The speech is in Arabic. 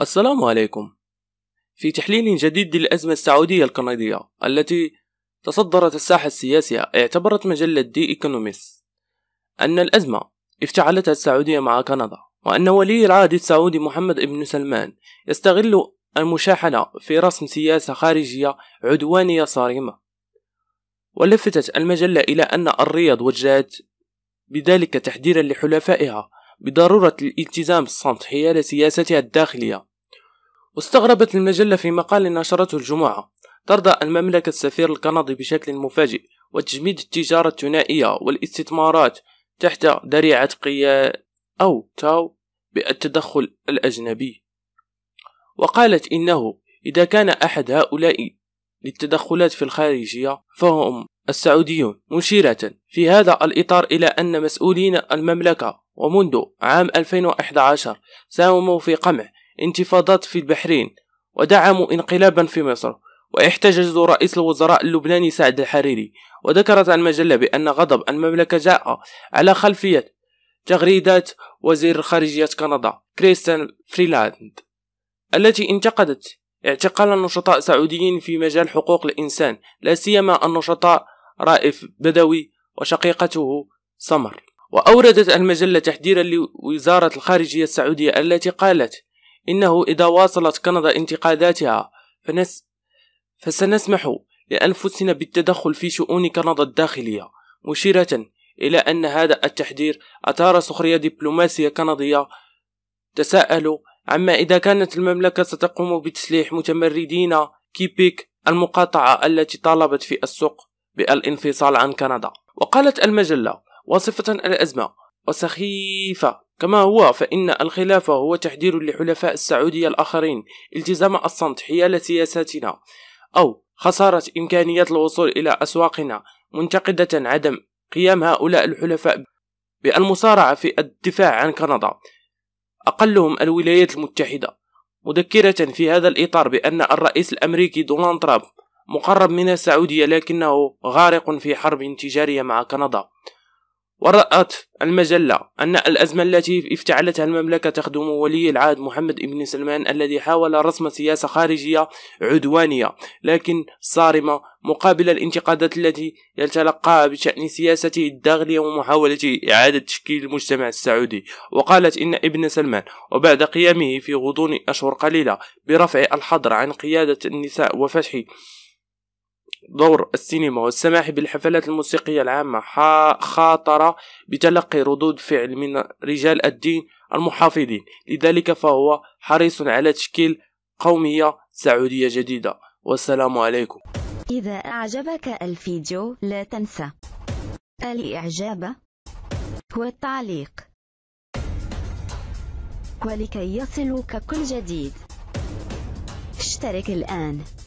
السلام عليكم. في تحليل جديد للأزمة السعودية الكندية التي تصدرت الساحة السياسية اعتبرت مجلة دي إيكونوميس أن الأزمة افتعلتها السعودية مع كندا وأن ولي العهد السعودي محمد بن سلمان يستغل المشاحنة في رسم سياسة خارجية عدوانية صارمة ولفتت المجلة إلى أن الرياض وجهت بذلك تحذيرا لحلفائها بضرورة الالتزام الصمت حيال سياستها الداخلية واستغربت المجلة في مقال نشرته الجمعة ترضى المملكة السفير الكندي بشكل مفاجئ وتجميد التجارة الثنائية والاستثمارات تحت ذريعة قيا أو تاو بالتدخل الأجنبي وقالت إنه إذا كان أحد هؤلاء للتدخلات في الخارجية فهم السعوديون مشيرة في هذا الإطار إلى أن مسؤولين المملكة ومنذ عام 2011 ساهموا في قمع انتفاضات في البحرين ودعموا انقلابا في مصر واحتجزوا رئيس الوزراء اللبناني سعد الحريري وذكرت المجلة بأن غضب المملكة جاء على خلفية تغريدات وزير خارجية كندا كريستن فريلاند التي انتقدت اعتقال النشطاء السعوديين في مجال حقوق الإنسان لا سيما النشطاء رائف بدوي وشقيقته سمر وأوردت المجلة تحذيرا لوزارة الخارجية السعودية التي قالت إنه إذا واصلت كندا انتقاداتها فنس فسنسمح لأنفسنا بالتدخل في شؤون كندا الداخلية مشيرة إلى أن هذا التحذير أثار سخرية دبلوماسية كندية تساءلوا عما إذا كانت المملكة ستقوم بتسليح متمردين كيبيك المقاطعة التي طالبت في السوق بالانفصال عن كندا وقالت المجلة واصفة الأزمة وسخيفة كما هو فإن الخلافة هو تحذير لحلفاء السعودية الآخرين التزام الصمت حيال سياساتنا أو خسارة إمكانية الوصول إلى أسواقنا منتقدة عدم قيام هؤلاء الحلفاء بالمصارعة في الدفاع عن كندا أقلهم الولايات المتحدة مذكرة في هذا الإطار بأن الرئيس الأمريكي دونالد ترامب مقرب من السعودية لكنه غارق في حرب تجارية مع كندا ورأت المجلة أن الأزمة التي افتعلتها المملكة تخدم ولي العهد محمد بن سلمان الذي حاول رسم سياسة خارجية عدوانية لكن صارمة مقابل الانتقادات التي يتلقاها بشأن سياسته الداخلية ومحاولة إعادة تشكيل المجتمع السعودي وقالت إن ابن سلمان وبعد قيامه في غضون أشهر قليلة برفع الحظر عن قيادة النساء وفتح دور السينما والسماح بالحفلات الموسيقية العامة خاطر بتلقي ردود فعل من رجال الدين المحافظين لذلك فهو حريص على تشكيل قومية سعودية جديدة والسلام عليكم إذا أعجبك الفيديو لا تنسى الإعجاب والتعليق ولكي يصلك كل جديد اشترك الآن